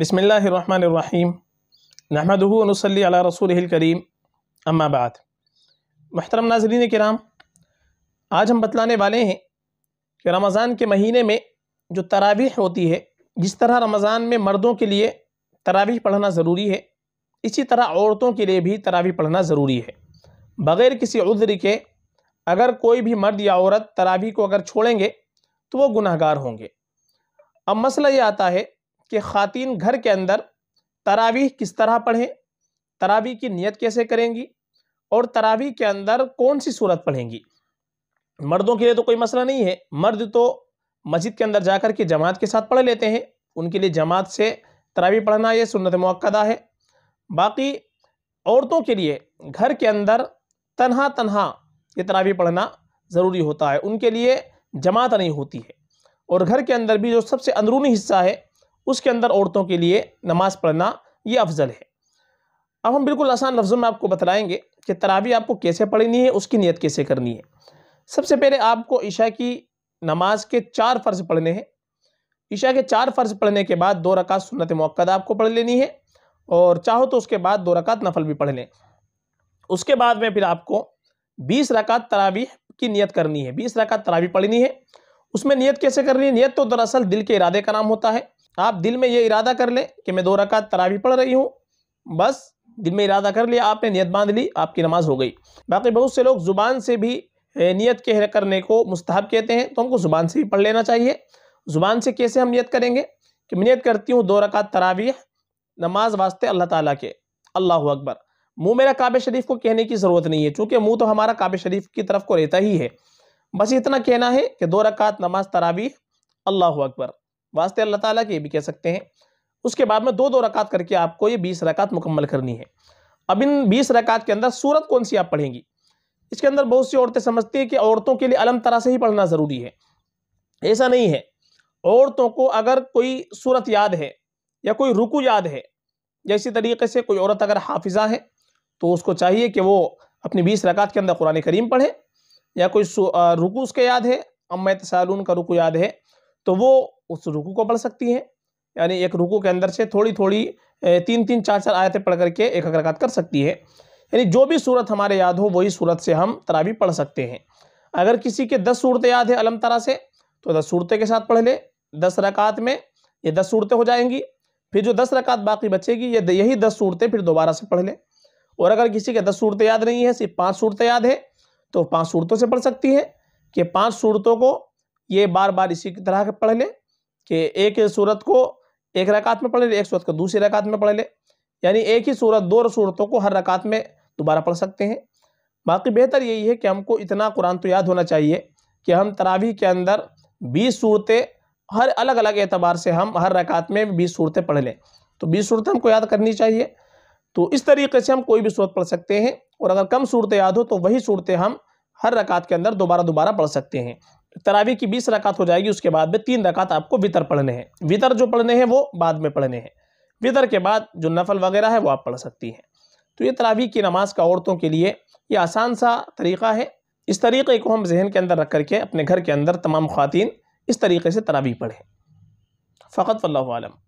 बसमीम नहमदनसली अला रसूल करीम अम्माबाद महतरम नाजरीन कराम आज हम बतलाने वाले हैं कि रमज़ान के महीने में जो तरावीह होती है जिस तरह रमज़ान में मर्दों के लिए तरावीह पढ़ना ज़रूरी है इसी तरह औरतों के लिए भी तरावीह पढ़ना ज़रूरी है बग़ैर किसी उज्र के अगर कोई भी मर्द या औरत तरावी को अगर छोड़ेंगे तो वो गुनहगार होंगे अब मसला ये आता है कि खातिन घर के अंदर तरावी किस तरह पढ़ें तरावी की नियत कैसे करेंगी और तरावी के अंदर कौन सी सूरत पढ़ेंगी मर्दों के लिए तो कोई मसला नहीं है मर्द तो मस्जिद के अंदर जाकर के जमात के साथ पढ़ लेते हैं उनके लिए जमात से तरावी पढ़ना ये सुन्नत मौक़दा है बाकी औरतों के लिए घर के अंदर तनहा तनहा ये तरावी पढ़ना ज़रूरी होता है उनके लिए जमात नहीं होती है और घर के अंदर भी जो सबसे अंदरूनी हिस्सा है उसके अंदर औरतों के लिए नमाज़ पढ़ना ये अफजल है अब हम बिल्कुल आसान लफ्ज़ों में आपको बतलाएँगे कि तरावी आपको कैसे पढ़नी है उसकी नीयत कैसे करनी है सबसे पहले आपको ईशा की नमाज के चार फ़र्ज़ पढ़ने हैं ईशा के चार फ़र्ज़ पढ़ने के बाद दो रकात सुन्नत मौक़द आपको पढ़ लेनी है और चाहो तो उसके बाद दो रकात नफल भी पढ़ लें उसके बाद में फिर आपको बीस रकात तरावी की नियत करनी है बीस रकात तरावी पढ़नी है उसमें नियत कैसे करनी है नियत तो दरअसल दिल के इरादे का नाम होता है आप दिल में ये इरादा कर लें कि मैं दो रकात तरावी पढ़ रही हूँ बस दिल में इरादा कर लिया आपने नियत बांध ली आपकी नमाज हो गई बाकी बहुत से लोग ज़ुबान से भी नियत के करने को मुस्तहब कहते हैं तो हमको ज़ुबान से भी पढ़ लेना चाहिए ज़ुबान से कैसे हम नियत करेंगे कि मैं नियत करती हूँ दो रकात तरावी नमाज वास्ते अल्लाह ताला के अल्लाह अकबर मुँह मेरा काब शरीफ को कहने की ज़रूरत नहीं है चूँकि मुँह तो हमारा काबे शरीफ की तरफ को रहता ही है बस इतना कहना है कि दो रकात नमाज तरावी अल्लाह अकबर वास्ते अल्लाह ताला के भी कह सकते हैं उसके बाद में दो दो रकात करके आपको ये बीस रकात मुकम्मल करनी है अब इन बीस रकात के अंदर सूरत कौन सी आप पढ़ेंगी इसके अंदर बहुत सी औरतें समझती है कि औरतों के लिए अलम तरह से ही पढ़ना ज़रूरी है ऐसा नहीं है औरतों को अगर कोई सूरत याद है या कोई रुकू याद है या इसी तरीके से कोई औरत अगर हाफिज़ा है तो उसको चाहिए कि वो अपनी बीस रकात के अंदर कुरान करीम पढ़े या कोई रुकू उसके याद है अम्मा तसालून का रुकू याद है तो वो उस रुकू को पढ़ सकती हैं यानी एक रुकू के अंदर से थोड़ी थोड़ी तीन तीन चार चार आयतें पढ़ करके एक एक कर सकती है यानी जो भी सूरत हमारे याद हो वही सूरत से हम तरावी पढ़ सकते हैं अगर किसी के दस सूरतें याद है अलम तरा से तो दस सूरतें के साथ पढ़ ले दस रकात में ये दस सूरतें हो जाएंगी फिर जो दस रकात बाकी बचेगी ये यही दस सूरतें फिर दोबारा से पढ़ लें और अगर किसी के दस सूरतें याद नहीं है सिर्फ पाँच सूरतें याद है तो पाँच सूरतों से पढ़ सकती है कि पाँच सूरतों को ये बार बार इसी की तरह पढ़ ले कि एक सूरत को एक रकात में पढ़ ले एक सूरत को दूसरी रकात में पढ़ ले यानी एक ही सूरत दो सूरतों को हर रकात में दोबारा पढ़ सकते हैं बाकी बेहतर यही है कि हमको इतना कुरान तो याद होना चाहिए कि हम तरावी के अंदर बीस सूरतें हर अलग अलग एतबार से हम हर रकात में बीस सूरतें पढ़ लें तो बीस सूरतें हमको याद करनी चाहिए तो इस तरीके से हम कोई भी सूरत पढ़ सकते हैं और अगर कम सूरतें याद हो तो वही सूरतें हम हर रकात के अंदर दोबारा दोबारा पढ़ सकते हैं तरावी की बीस रकात हो जाएगी उसके बाद में तीन रकात आपको वितर पढ़ने हैं वितर जो पढ़ने हैं वो बाद में पढ़ने हैं वितर के बाद जो नफल वगैरह है वो आप पढ़ सकती हैं तो ये तरावी की नमाज का औरतों के लिए ये आसान सा तरीक़ा है इस तरीक़े को हम जहन के अंदर रख करके अपने घर के अंदर तमाम खातन इस तरीके से तरावी पढ़ें फ़कत वल्लम